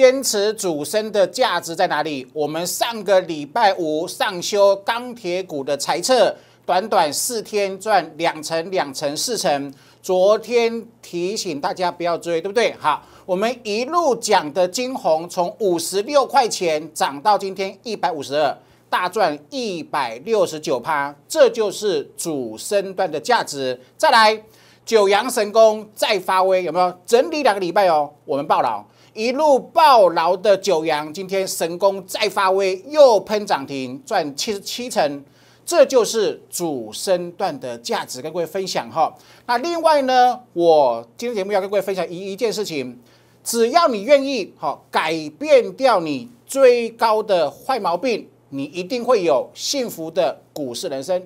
坚持主升的价值在哪里？我们上个礼拜五上修钢铁股的猜测，短短四天赚两成、两成四成。昨天提醒大家不要追，对不对？好，我们一路讲的金红，从五十六块钱涨到今天一百五十二，大赚一百六十九趴，这就是主升段的价值。再来，九阳神功再发威，有没有？整理两个礼拜哦，我们报道。一路暴牢的九阳，今天神功再发威，又喷涨停，赚七十七成，这就是主升段的价值，跟各位分享哈。那另外呢，我今天节目要跟各位分享一一件事情，只要你愿意，好改变掉你追高的坏毛病，你一定会有幸福的股市人生。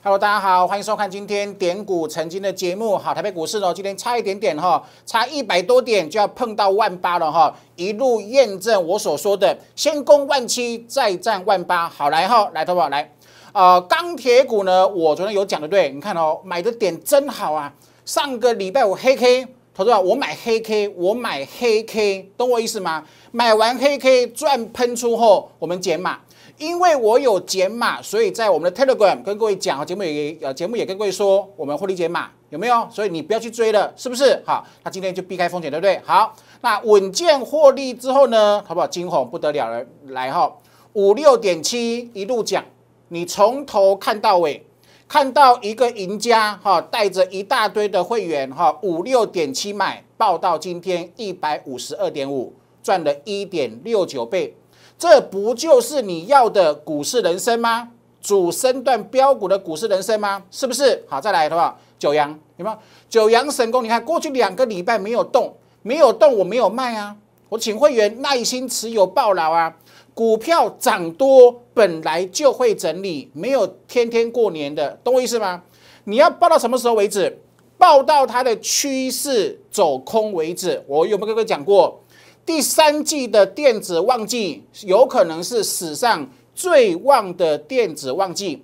Hello，大家好，欢迎收看今天点股曾经的节目。好，台北股市呢，今天差一点点哈，差一百多点就要碰到万八了哈，一路验证我所说的先攻万七，再战万八。好来，哈，来，投宝来。呃，钢铁股呢，我昨天有讲的，对，你看哦，买的点真好啊。上个礼拜我黑 K，投宝，我买黑 K，我买黑 K，懂我意思吗？买完黑 K 赚喷出后，我们减码。因为我有减码，所以在我们的 Telegram 跟各位讲，节目也呃节目也跟各位说，我们获利减码有没有？所以你不要去追了，是不是？好，那今天就避开风险，对不对？好，那稳健获利之后呢？好不好？惊恐不得了了，来哈，五六点七一路讲，你从头看到尾，看到一个赢家哈，带着一大堆的会员哈，五六点七买，报到今天一百五十二点五，赚了一点六九倍。这不就是你要的股市人生吗？主升段标股的股市人生吗？是不是？好，再来好不好？九阳有没有？九阳神功，你看过去两个礼拜没有动，没有动，我没有卖啊，我请会员耐心持有报劳啊。股票涨多本来就会整理，没有天天过年的，懂我意思吗？你要报到什么时候为止？报到它的趋势走空为止。我有没有跟各位讲过？第三季的电子旺季有可能是史上最旺的电子旺季。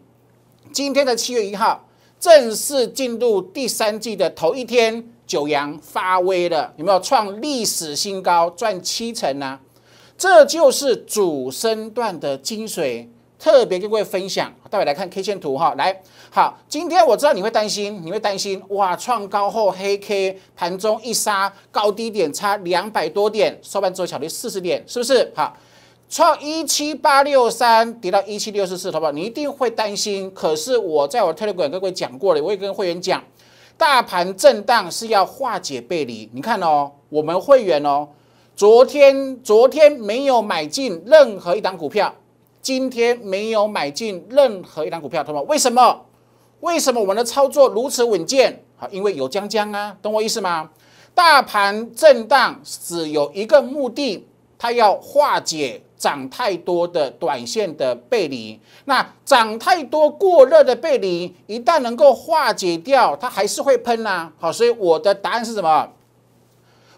今天的七月一号，正式进入第三季的头一天，九阳发威了，有没有创历史新高，赚七成呢？这就是主升段的精髓。特别跟各位分享，待会来看 K 线图哈，来好，今天我知道你会担心，你会担心哇，创高后黑 K 盘中一杀，高低点差两百多点，收盘之后小跌四十点，是不是？好，创一七八六三，跌到一七六四四，好不好？你一定会担心，可是我在我特力馆跟各位讲过了，我也跟会员讲，大盘震荡是要化解背离。你看哦，我们会员哦，昨天昨天没有买进任何一档股票。今天没有买进任何一档股票，同学们，为什么？为什么我们的操作如此稳健？好，因为有江江啊，懂我意思吗？大盘震荡只有一个目的，它要化解涨太多的短线的背离。那涨太多过热的背离，一旦能够化解掉，它还是会喷啦。好，所以我的答案是什么？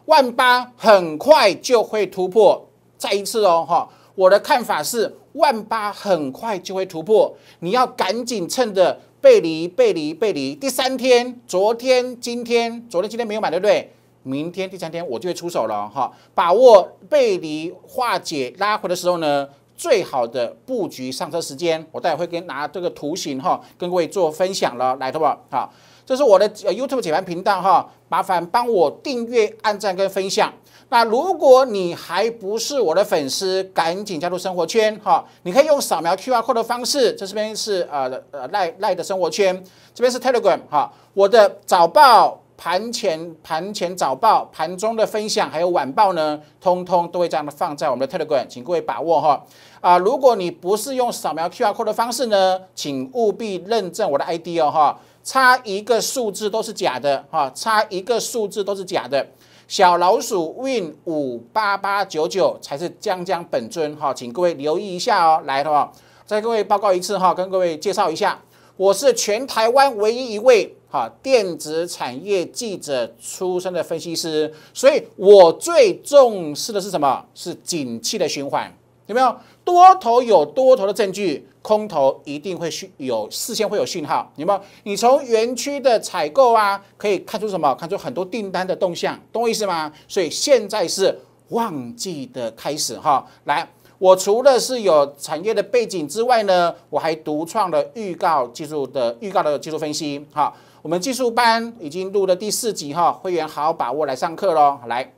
万八很快就会突破，再一次哦，哈。我的看法是，万八很快就会突破，你要赶紧趁着背离、背离、背离。第三天，昨天、今天，昨天、今天没有买，对不对？明天第三天我就会出手了，哈，把握背离化解拉回的时候呢，最好的布局上车时间，我待会会跟拿这个图形哈，跟各位做分享了，来，好不好，这是我的 YouTube 解盘频道哈，麻烦帮我订阅、按赞跟分享。那如果你还不是我的粉丝，赶紧加入生活圈哈！你可以用扫描 QR code 的方式，这这边是呃呃赖赖的生活圈，这边是 Telegram 哈。我的早报、盘前盘前早报、盘中的分享，还有晚报呢，通通都会这样的放在我们的 Telegram，请各位把握哈。啊，如果你不是用扫描 QR code 的方式呢，请务必认证我的 ID 哦哈，差一个数字都是假的哈，差一个数字都是假的。小老鼠 Win 五八八九九才是江江本尊哈，请各位留意一下哦。来的话，再各位报告一次哈，跟各位介绍一下，我是全台湾唯一一位哈电子产业记者出身的分析师，所以我最重视的是什么？是景气的循环，有没有多头有多头的证据？空头一定会讯有事先会有讯号，你们你从园区的采购啊，可以看出什么？看出很多订单的动向，懂我意思吗？所以现在是旺季的开始哈。来，我除了是有产业的背景之外呢，我还独创了预告技术的预告的技术分析。哈。我们技术班已经录了第四集哈，会员好好把握来上课喽。来，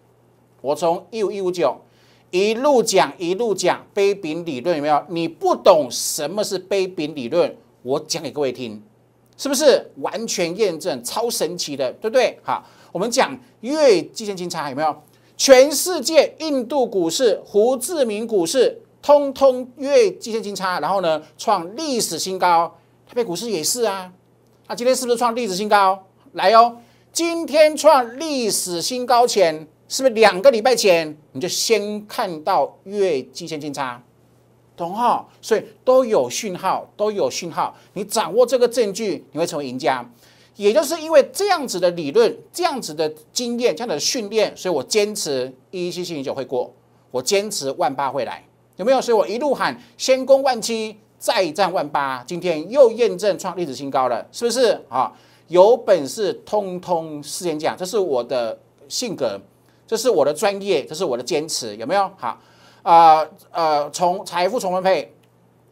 我从一五一五九。一路讲一路讲杯柄理论有没有？你不懂什么是杯柄理论，我讲给各位听，是不是完全验证超神奇的，对不对？好，我们讲月季线金叉有没有？全世界印度股市、胡志明股市通通月季线金叉，然后呢创历史新高，台北股市也是啊。那今天是不是创历史新高？来哦，今天创历史新高前。是不是两个礼拜前你就先看到月季线金叉，懂哈？所以都有讯号，都有讯号。你掌握这个证据，你会成为赢家。也就是因为这样子的理论、这样子的经验、这样的训练，所以我坚持一七新九会过，我坚持万八会来，有没有？所以我一路喊先攻万七，再战万八。今天又验证创历史新高了，是不是啊？有本事通通事先讲，这是我的性格。这是我的专业，这是我的坚持，有没有？好，啊，呃，从财富重分配，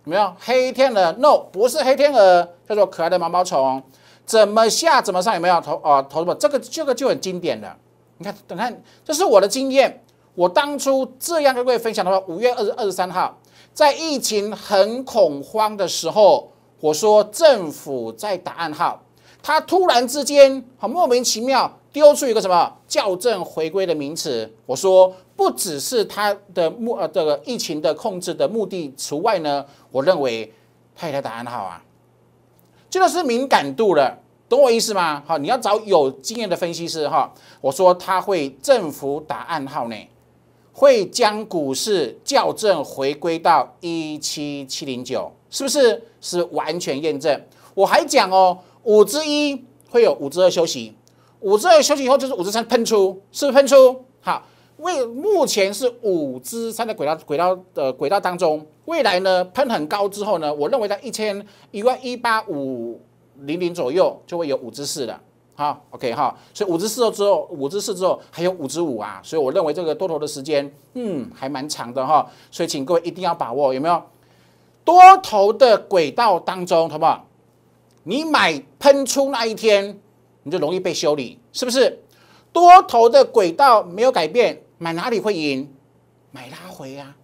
有没有？黑天鹅？No，不是黑天鹅，叫做可爱的毛毛虫，怎么下怎么上，有没有？投啊，投什么？这个这个就很经典的。你看，等看，这是我的经验，我当初这样跟各位分享的话，五月二十二十三号，在疫情很恐慌的时候，我说政府在打暗号，他突然之间很莫名其妙。丢出一个什么校正回归的名词？我说不只是它的目，呃，这个疫情的控制的目的除外呢。我认为它也在打暗号啊，这个是敏感度了，懂我意思吗？好，你要找有经验的分析师哈。我说他会正府打暗号呢，会将股市校正回归到一七七零九，是不是？是完全验证。我还讲哦，五之一会有五之二休息。五只二休息以后就是五只三喷出，是喷出，好，未目前是五只三的轨道轨道的轨道当中，未来呢喷很高之后呢，我认为在一千一万一八五零零左右就会有五只四了，好，OK 哈，所以五只四之后，五只四之后还有五只五啊，所以我认为这个多头的时间，嗯，还蛮长的哈，所以请各位一定要把握有没有，多头的轨道当中，好不好？你买喷出那一天。你就容易被修理，是不是？多头的轨道没有改变，买哪里会赢？买拉回啊，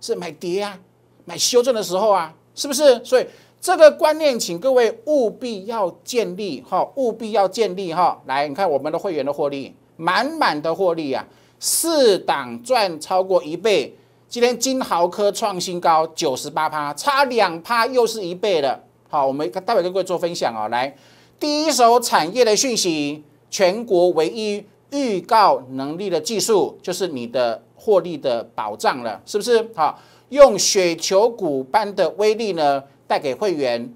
是买跌啊，买修正的时候啊，是不是？所以这个观念，请各位务必要建立哈，务必要建立哈。来，你看我们的会员的获利，满满的获利啊，四档赚超过一倍。今天金豪科创新高九十八趴，差两趴又是一倍了。好，我们待会跟各位做分享哦。来。第一手产业的讯息，全国唯一预告能力的技术，就是你的获利的保障了，是不是？好，用雪球股般的威力呢，带给会员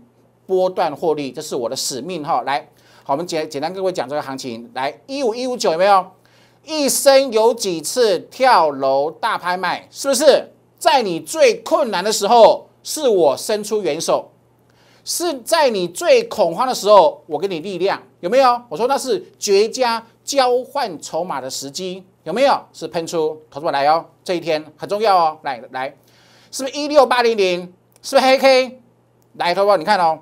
波段获利，这是我的使命哈。来，好，我们简简单各位讲这个行情，来一五一五九有没有？一生有几次跳楼大拍卖，是不是？在你最困难的时候，是我伸出援手。是在你最恐慌的时候，我给你力量，有没有？我说那是绝佳交换筹码的时机，有没有？是喷出，同志们来哦，这一天很重要哦，来来，是不是一六八零零？是不是黑 K？来，头志你看哦，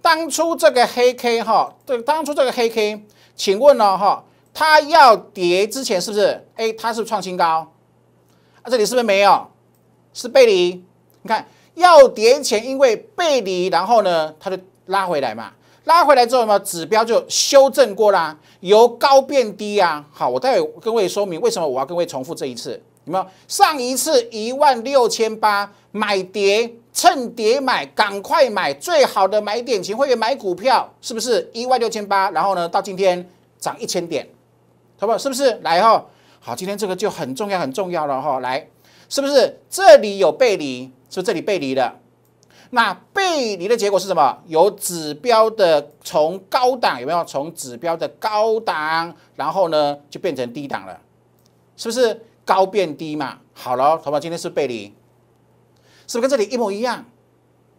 当初这个黑 K 哈，这当初这个黑 K，请问呢哈，它要跌之前是不是 A？它是创新高，啊，这里是不是没有？是背离，你看。要跌前，因为背离，然后呢，它就拉回来嘛。拉回来之后呢，指标就修正过啦，由高变低啊。好，我会跟各位说明为什么我要各位重复这一次。有没有？上一次一万六千八买跌，趁跌买，赶快买，最好的买点前会买股票，是不是一万六千八？然后呢，到今天涨一千点，好不好？是不是？来哈，好，今天这个就很重要，很重要了哈。来，是不是？这里有背离。是不是这里背离的？那背离的结果是什么？有指标的从高档有没有？从指标的高档，然后呢就变成低档了，是不是高变低嘛？好了，好不今天是背离，是不是跟这里一模一样？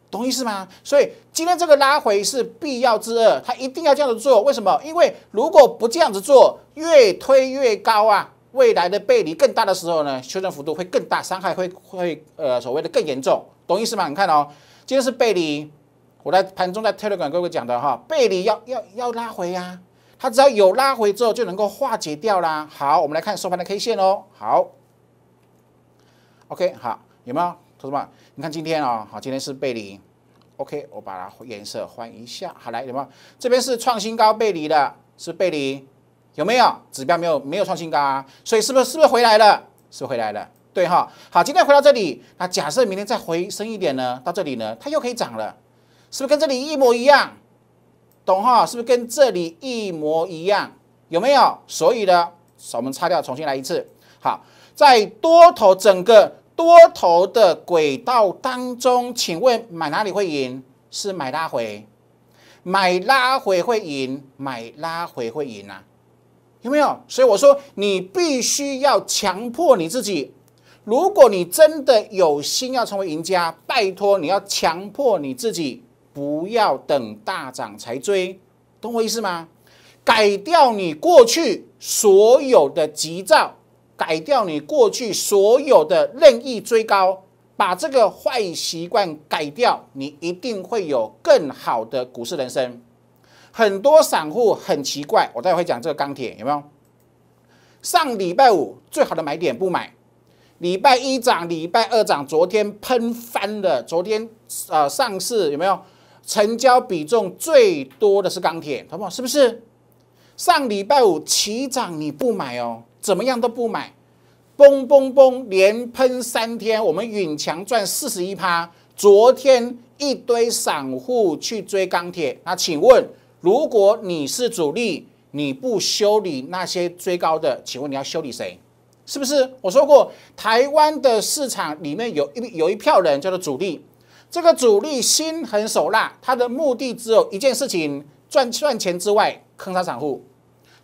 懂意思吗？所以今天这个拉回是必要之二，它一定要这样子做。为什么？因为如果不这样子做，越推越高啊。未来的背离更大的时候呢，修正幅度会更大，伤害会会呃所谓的更严重，懂意思吗？你看哦，今天是背离，我在盘中在 Telegram 各位讲的哈，背离要要要拉回呀，它只要有拉回之后就能够化解掉啦。好，我们来看收盘的 K 线哦。好，OK，好，有没有同学们？你看今天哦，好，今天是背离，OK，我把它颜色换一下。好，来，有没有？这边是创新高背离的，是背离。有没有指标？没有，没有创新高啊，所以是不是是不是回来了？是回来了，对哈。好，今天回到这里，那假设明天再回升一点呢？到这里呢，它又可以涨了，是不是跟这里一模一样？懂哈？是不是跟这里一模一样？有没有？所以呢，我们擦掉，重新来一次。好，在多头整个多头的轨道当中，请问买哪里会赢？是买拉回？买拉回会赢？买拉回会赢啊？有没有？所以我说，你必须要强迫你自己。如果你真的有心要成为赢家，拜托你要强迫你自己，不要等大涨才追，懂我意思吗？改掉你过去所有的急躁，改掉你过去所有的任意追高，把这个坏习惯改掉，你一定会有更好的股市人生。很多散户很奇怪，我待会会讲这个钢铁有没有？上礼拜五最好的买点不买，礼拜一涨，礼拜二涨，昨天喷翻了。昨天啊上市有没有成交比重最多的是钢铁，好不好？是不是？上礼拜五起涨你不买哦，怎么样都不买，嘣嘣嘣连喷三天，我们允强赚四十一趴。昨天一堆散户去追钢铁，那请问？如果你是主力，你不修理那些追高的，请问你要修理谁？是不是？我说过，台湾的市场里面有一有一票人叫做主力，这个主力心狠手辣，他的目的只有一件事情：赚赚钱之外，坑杀散户。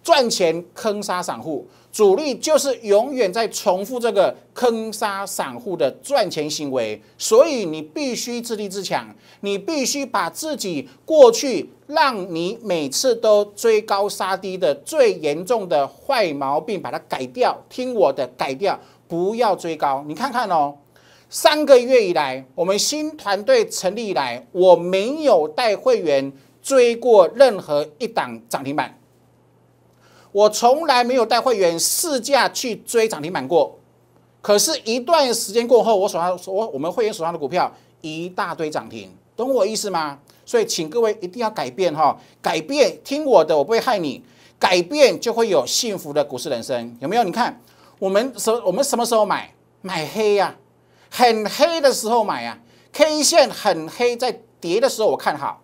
赚钱坑杀散户，主力就是永远在重复这个坑杀散户的赚钱行为，所以你必须自立自强，你必须把自己过去让你每次都追高杀低的最严重的坏毛病把它改掉。听我的，改掉，不要追高。你看看哦，三个月以来，我们新团队成立以来，我没有带会员追过任何一档涨停板。我从来没有带会员试驾去追涨停板过，可是，一段时间过后，我手上我我们会员手上的股票一大堆涨停，懂我意思吗？所以，请各位一定要改变哈，改变听我的，我不会害你，改变就会有幸福的股市人生，有没有？你看，我们什我们什么时候买买黑呀？很黑的时候买呀，K 线很黑，在跌的时候，我看好。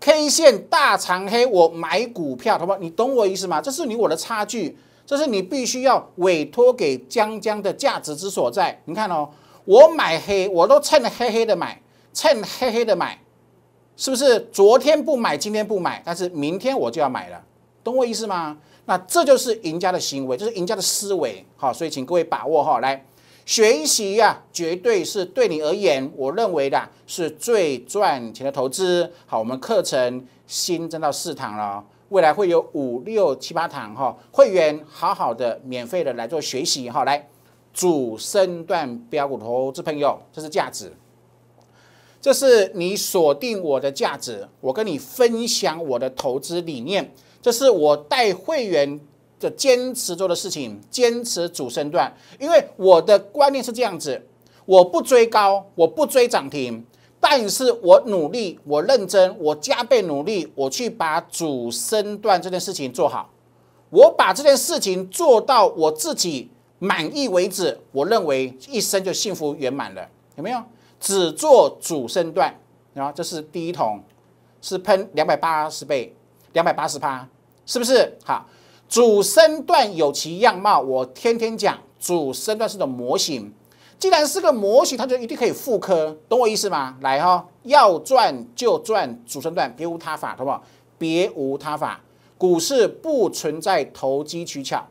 K 线大长黑，我买股票，好不好？你懂我意思吗？这是你我的差距，这是你必须要委托给江江的价值之所在。你看哦，我买黑，我都趁黑黑的买，趁黑黑的买，是不是？昨天不买，今天不买，但是明天我就要买了，懂我意思吗？那这就是赢家的行为，就是赢家的思维。好，所以请各位把握哈，来。学习呀，绝对是对你而言，我认为的是最赚钱的投资。好，我们课程新增到四堂了，未来会有五六七八堂哈。会员好好的免费的来做学习，哈，来主升段标股投资，朋友，这是价值，这是你锁定我的价值，我跟你分享我的投资理念，这是我带会员。就坚持做的事情，坚持主升段，因为我的观念是这样子：我不追高，我不追涨停，但是，我努力，我认真，我加倍努力，我去把主升段这件事情做好。我把这件事情做到我自己满意为止，我认为一生就幸福圆满了。有没有？只做主升段，然后这是第一桶，是喷两百八十倍，两百八十趴，是不是？好。主身段有其样貌，我天天讲主身段是个模型。既然是个模型，它就一定可以复刻，懂我意思吗？来哈，要赚就赚主身段，别无他法，好不好？别无他法，股市不存在投机取巧，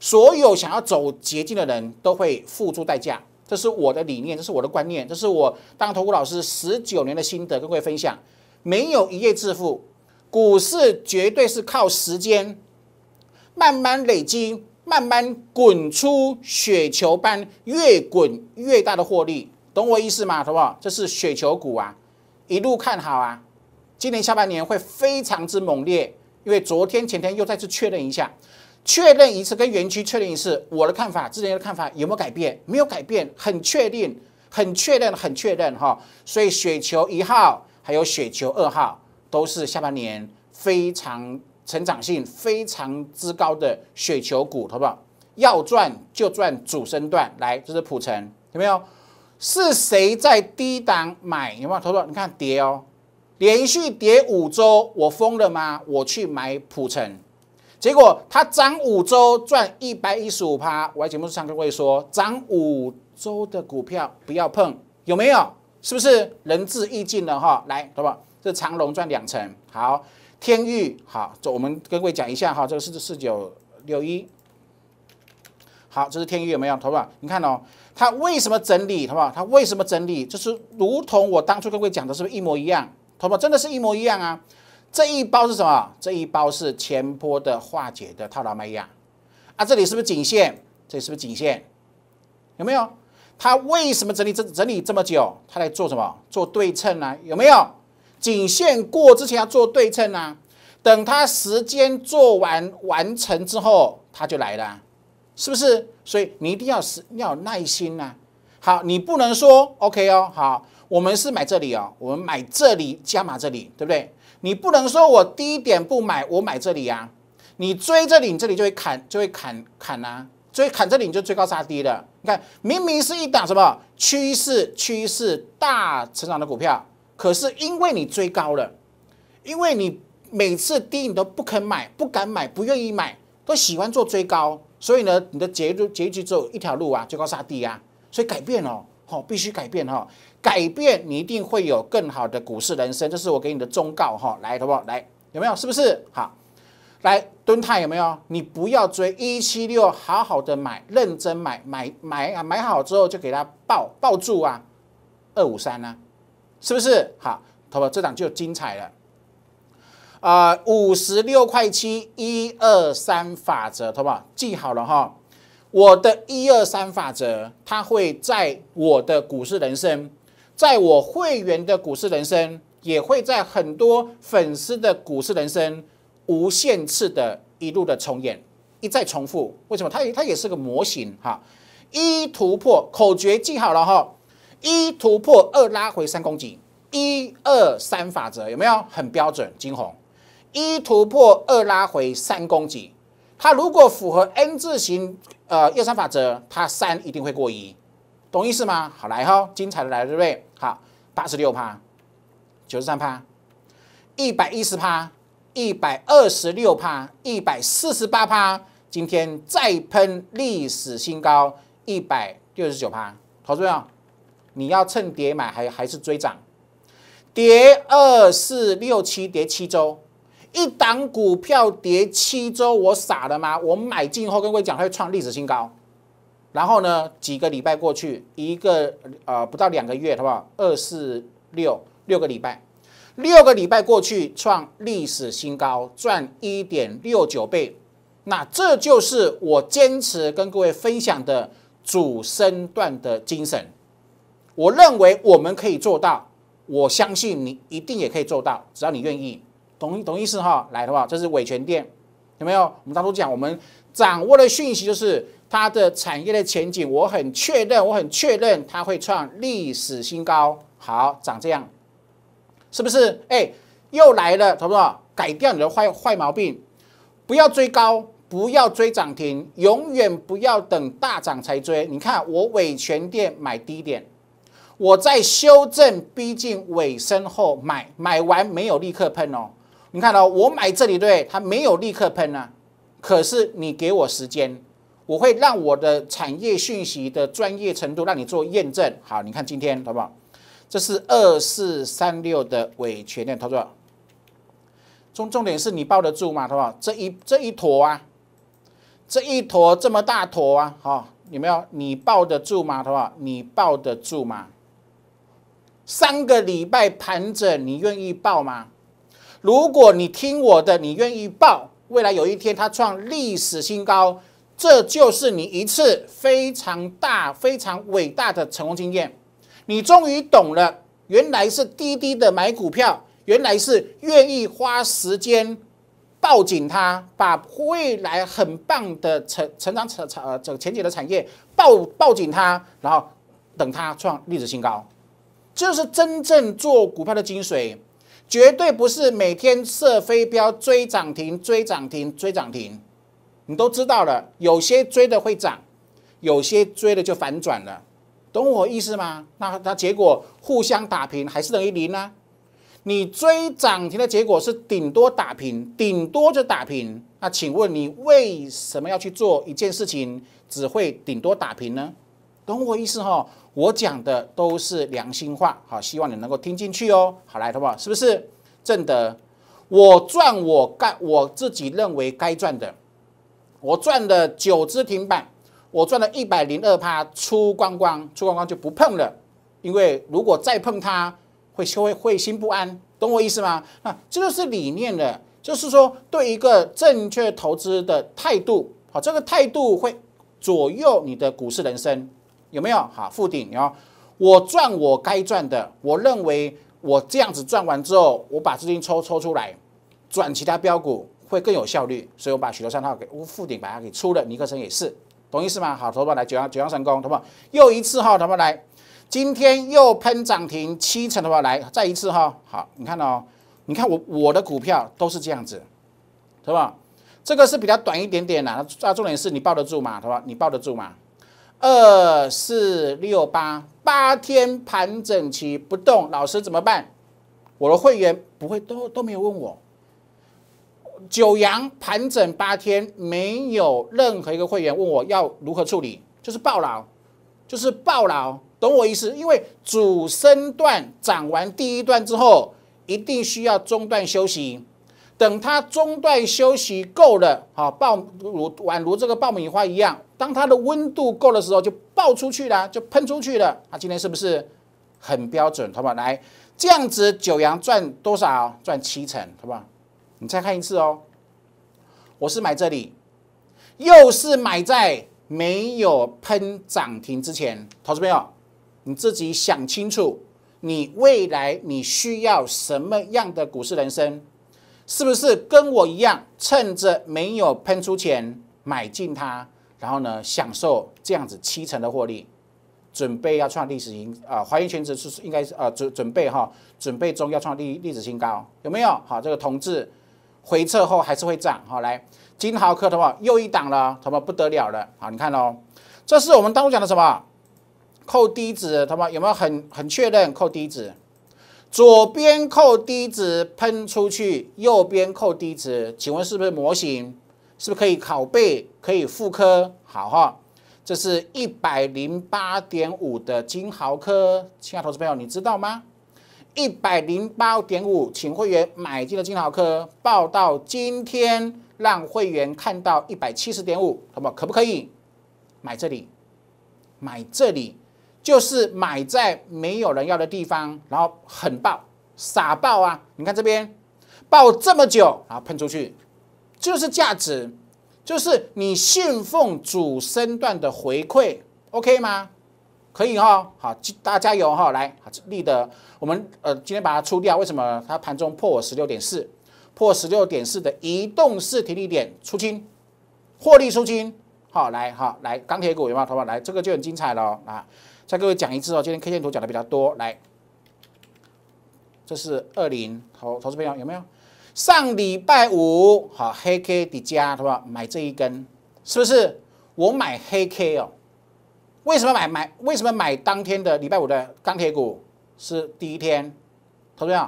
所有想要走捷径的人都会付出代价。这是我的理念，这是我的观念，这是我当投股老师十九年的心得，跟各位分享。没有一夜致富，股市绝对是靠时间。慢慢累积，慢慢滚出雪球般越滚越大的获利，懂我意思吗？好不好？这是雪球股啊，一路看好啊！今年下半年会非常之猛烈，因为昨天、前天又再次确认一下，确认一次跟园区确认一次，我的看法，之前的看法有没有改变？没有改变，很确定，很确认，很确认哈！所以雪球一号还有雪球二号都是下半年非常。成长性非常之高的雪球股，好不好？要赚就赚主升段，来，这是普成，有没有？是谁在低档买？有没有？投说：“你看跌哦，连续跌五周，我疯了吗？”我去买普成，结果它涨五周赚一百一十五趴。我节目上都跟各位说，涨五周的股票不要碰，有没有？是不是仁至义尽了哈？来，好不好？这长龙赚两成，好。天玉好，这我们跟各位讲一下哈，这个是四九六一，好，这是天玉有没有，好不好？你看哦，它为什么整理，好不好？它为什么整理？就是如同我当初跟各位讲的，是不是一模一样，好不好？真的是一模一样啊！这一包是什么？这一包是前波的化解的套牢卖压啊！这里是不是颈线？这里是不是颈线？有没有？它为什么整理这整理这么久？它来做什么？做对称啊？有没有？颈线过之前要做对称呐，等它时间做完完成之后，它就来了，是不是？所以你一定要是要有耐心呐。好，你不能说 OK 哦，好，我们是买这里哦，我们买这里加码这里，对不对？你不能说我低点不买，我买这里啊，你追这里，你这里就会砍就会砍砍啊，追砍这里你就追高杀低了。你看，明明是一档什么趋势趋势大成长的股票。可是因为你追高了，因为你每次低你都不肯买、不敢买、不愿意买，都喜欢做追高，所以呢，你的结路结局只有一条路啊，追高杀低啊，所以改变哦，好，必须改变哈，改变你一定会有更好的股市人生，这是我给你的忠告哈，来好不？来有没有？是不是？好，来蹲探有没有？你不要追一七六，好好的买，认真买买买啊，买好之后就给它抱抱住啊，二五三呢？是不是好？投保这档就精彩了。啊，五十六块七，一二三法则，好不好？记好了哈。我的一二三法则，它会在我的股市人生，在我会员的股市人生，也会在很多粉丝的股市人生，无限次的一路的重演，一再重复。为什么？它它也是个模型哈。一突破口诀记好了哈。一突破，二拉回，三公斤，一二三法则有没有很标准？金红，一突破，二拉回，三公斤，它如果符合 N 字形，呃，一二三法则，它三一定会过一，懂意思吗？好来哈，精彩的来，了，对不对？好，八十六趴，九十三趴，一百一十趴，一百二十六趴，一百四十八趴，今天再喷历史新高，一百六十九趴，投资要。你要趁跌买还还是追涨？跌二四六七跌七周，一档股票跌七周，我傻了吗？我买进后跟各位讲，它会创历史新高。然后呢，几个礼拜过去，一个呃不到两个月，好不好？二四六六个礼拜，六个礼拜过去创历史新高，赚一点六九倍。那这就是我坚持跟各位分享的主升段的精神。我认为我们可以做到，我相信你一定也可以做到，只要你愿意，懂懂意思哈？来的话，这是伟全店，有没有？我们当初讲，我们掌握的讯息就是它的产业的前景，我很确认，我很确认它会创历史新高。好，长这样，是不是？哎，又来了，懂不？改掉你的坏坏毛病，不要追高，不要追涨停，永远不要等大涨才追。你看，我伟全店买低点。我在修正逼近尾声后买，买完没有立刻喷哦。你看到我买这里对它没有立刻喷呢。可是你给我时间，我会让我的产业讯息的专业程度让你做验证。好，你看今天好不好？这是二四三六的尾权链操作。重重点是你抱得住吗？好不好？这一这一坨啊，这一坨这么大坨啊，好有没有？你抱得住吗？好不好？你抱得住吗？三个礼拜盘整，你愿意报吗？如果你听我的，你愿意报，未来有一天它创历史新高，这就是你一次非常大、非常伟大的成功经验。你终于懂了，原来是滴滴的买股票，原来是愿意花时间抱紧它，把未来很棒的成成长产呃这个前景的产业抱抱紧它，然后等它创历史新高。就是真正做股票的精髓，绝对不是每天设飞镖追涨停、追涨停、追涨停。你都知道了，有些追的会涨，有些追的就反转了，懂我意思吗？那它结果互相打平，还是等于零呢？你追涨停的结果是顶多打平，顶多就打平。那请问你为什么要去做一件事情，只会顶多打平呢？懂我意思哈？我讲的都是良心话，好，希望你能够听进去哦。好来，好不好？是不是？正的，我赚我该，我自己认为该赚的。我赚了九只停板，我赚了一百零二趴，出光光，出光光就不碰了。因为如果再碰它，会会会心不安，懂我意思吗？那这就是理念了，就是说对一个正确投资的态度，好，这个态度会左右你的股市人生。有没有好附顶哟。我赚我该赚的，我认为我这样子赚完之后，我把资金抽抽出来转其他标股会更有效率，所以我把许多三号给附顶把它给出了。尼克森也是，同意是吗？好，投吧。来九阳九阳神功，投志又一次哈，投志们来，今天又喷涨停七成，的话，来再一次哈。好，你看哦，你看我我的股票都是这样子，投志这个是比较短一点点那那重点是你抱得住吗？同吧？你抱得住吗？二四六八八天盘整期不动，老师怎么办？我的会员不会都都没有问我。九阳盘整八天，没有任何一个会员问我要如何处理，就是暴牢，就是暴牢，懂我意思？因为主升段涨完第一段之后，一定需要中断休息。等它中段休息够了，好爆如宛如这个爆米花一样，当它的温度够的时候，就爆出去了，就喷出去了。它今天是不是很标准？好不好？来这样子，九阳赚多少？赚七成，好不好？你再看一次哦。我是买这里，又是买在没有喷涨停之前。投资朋友，你自己想清楚，你未来你需要什么样的股市人生？是不是跟我一样，趁着没有喷出钱买进它，然后呢享受这样子七成的获利，准备要创历史新啊？华元全职是应该是啊，准准备哈，准备中要创历历史新高，有没有？好，这个同志回撤后还是会涨，好来金豪克的话又一档了，他么不得了了？好，你看喽，这是我们当初讲的什么？扣低值，他们有没有很很确认扣低值？左边扣低值喷出去，右边扣低值，请问是不是模型？是不是可以拷贝，可以复刻？好哈，这是一百零八点五的金豪科，亲爱的投资朋友，你知道吗？一百零八点五，请会员买进的金豪科，报到今天让会员看到一百七十点五，那么可不可以买这里？买这里？就是买在没有人要的地方，然后狠爆，傻爆啊！你看这边爆这么久，然后喷出去，就是价值，就是你信奉主身段的回馈，OK 吗？可以哈，好，大家加油哈！来，立德，我们呃今天把它出掉。为什么它盘中破十六点四？破十六点四的移动式停利点出清，获利出清。好，来，好，来，钢铁股有吗？有学们，来，这个就很精彩了啊！再各位讲一次哦，今天 K 线图讲的比较多。来，这是二零投投资朋友有没有？上礼拜五好，黑 K 底加对吧？买这一根是不是？我买黑 K 哦？为什么买买？为什么买当天的礼拜五的钢铁股是第一天？投资朋友，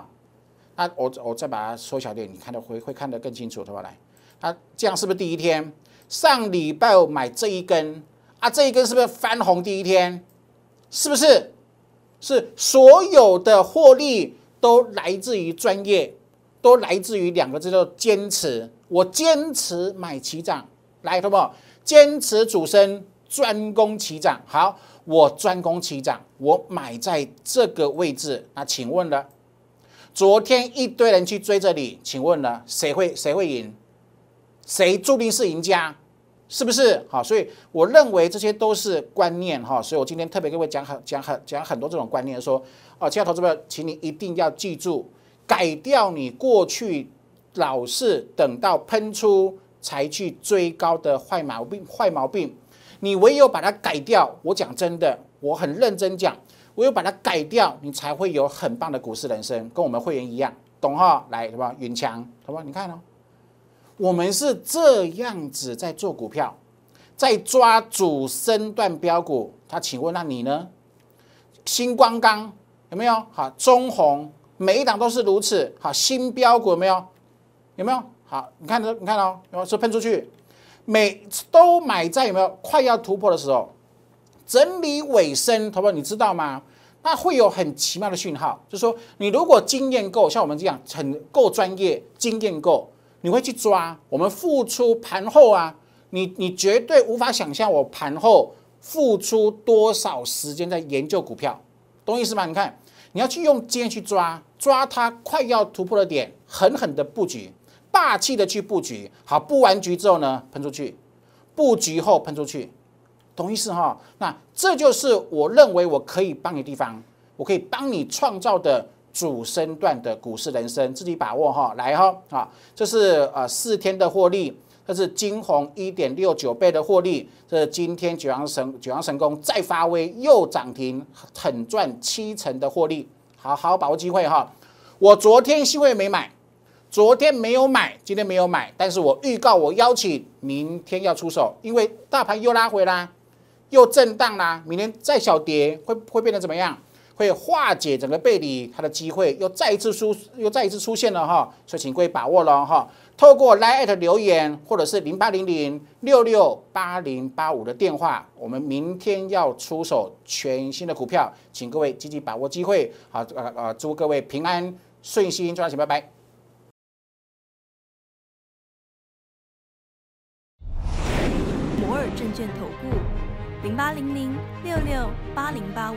那我我再把它缩小点，你看的会会看得更清楚对吧？来，那这样是不是第一天？上礼拜五买这一根啊，这一根是不是翻红第一天？是不是？是所有的获利都来自于专业，都来自于两个字叫坚持。我坚持买起涨，来得不？坚持主升，专攻起涨。好，我专攻起涨，我买在这个位置。那请问了，昨天一堆人去追这里，请问了，谁会谁会赢？谁注定是赢家？是不是好？所以我认为这些都是观念哈，所以我今天特别各位讲很讲很讲很多这种观念，说哦，其他投资者，请你一定要记住，改掉你过去老是等到喷出才去追高的坏毛病，坏毛病，你唯有把它改掉。我讲真的，我很认真讲，唯有把它改掉，你才会有很棒的股市人生，跟我们会员一样，懂哈？来什么？云强什么？你看哦。我们是这样子在做股票，在抓主升段标股。他请问，那你呢？新光刚有没有？好，中红每一档都是如此。好，新标股有没有？有没有？好，你看你看哦，有是喷出去，每都买在有没有快要突破的时候，整理尾声，同胞你知道吗？那会有很奇妙的讯号，就是说你如果经验够，像我们这样很够专业，经验够。你会去抓，我们付出盘后啊，你你绝对无法想象我盘后付出多少时间在研究股票，懂意思吗？你看，你要去用尖去抓，抓它快要突破的点，狠狠的布局，霸气的去布局，好，布完局之后呢，喷出去，布局后喷出去，懂意思哈？那这就是我认为我可以帮你地方，我可以帮你创造的。主升段的股市人生，自己把握哈，来哈，啊，这是呃四天的获利，这是惊鸿一点六九倍的获利，这是今天九阳神九阳神功再发威，又涨停，很赚七成的获利，好好把握机会哈。我昨天新会没买，昨天没有买，今天没有买，但是我预告我邀请明天要出手，因为大盘又拉回啦，又震荡啦，明天再小跌会会变得怎么样？会化解整个背离，它的机会又再一次出，又再一次出现了哈，所以请各位把握了哈。透过 line 留言或者是零八零零六六八零八五的电话，我们明天要出手全新的股票，请各位积极把握机会。好，呃呃，祝各位平安顺心，赚钱，拜拜。摩尔证券投顾，零八零零六六八零八五。